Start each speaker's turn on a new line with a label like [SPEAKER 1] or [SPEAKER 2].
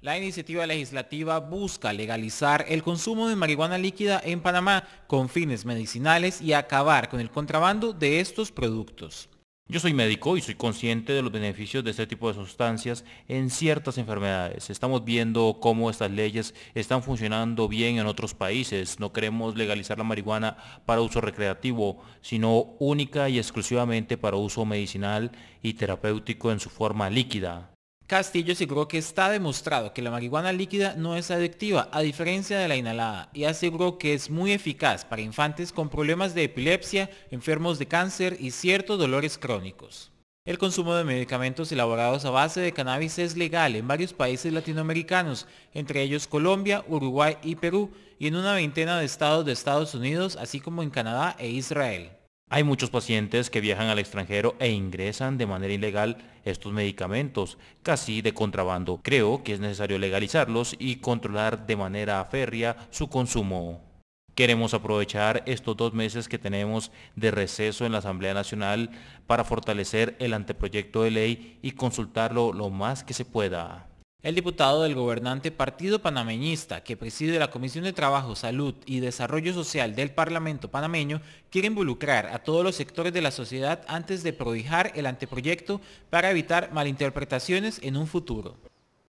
[SPEAKER 1] La iniciativa legislativa busca legalizar el consumo de marihuana líquida en Panamá con fines medicinales y acabar con el contrabando de estos productos.
[SPEAKER 2] Yo soy médico y soy consciente de los beneficios de este tipo de sustancias en ciertas enfermedades. Estamos viendo cómo estas leyes están funcionando bien en otros países. No queremos legalizar la marihuana para uso recreativo, sino única y exclusivamente para uso medicinal y terapéutico en su forma líquida. Castillo aseguró que está
[SPEAKER 1] demostrado que la marihuana líquida no es adictiva, a diferencia de la inhalada, y aseguró que es muy eficaz para infantes con problemas de epilepsia, enfermos de cáncer y ciertos dolores crónicos. El consumo de medicamentos elaborados a base de cannabis es legal en varios países latinoamericanos, entre ellos Colombia, Uruguay y Perú, y en una veintena de estados
[SPEAKER 2] de Estados Unidos, así como en Canadá e Israel. Hay muchos pacientes que viajan al extranjero e ingresan de manera ilegal estos medicamentos, casi de contrabando. Creo que es necesario legalizarlos y controlar de manera férrea su consumo. Queremos aprovechar estos dos meses que tenemos de receso en la Asamblea Nacional para fortalecer el anteproyecto de ley y consultarlo lo más que se pueda. El
[SPEAKER 1] diputado del gobernante Partido Panameñista, que preside la Comisión de Trabajo, Salud y Desarrollo Social del Parlamento panameño, quiere involucrar a todos los sectores de la sociedad antes de prodijar el anteproyecto para evitar malinterpretaciones en un futuro.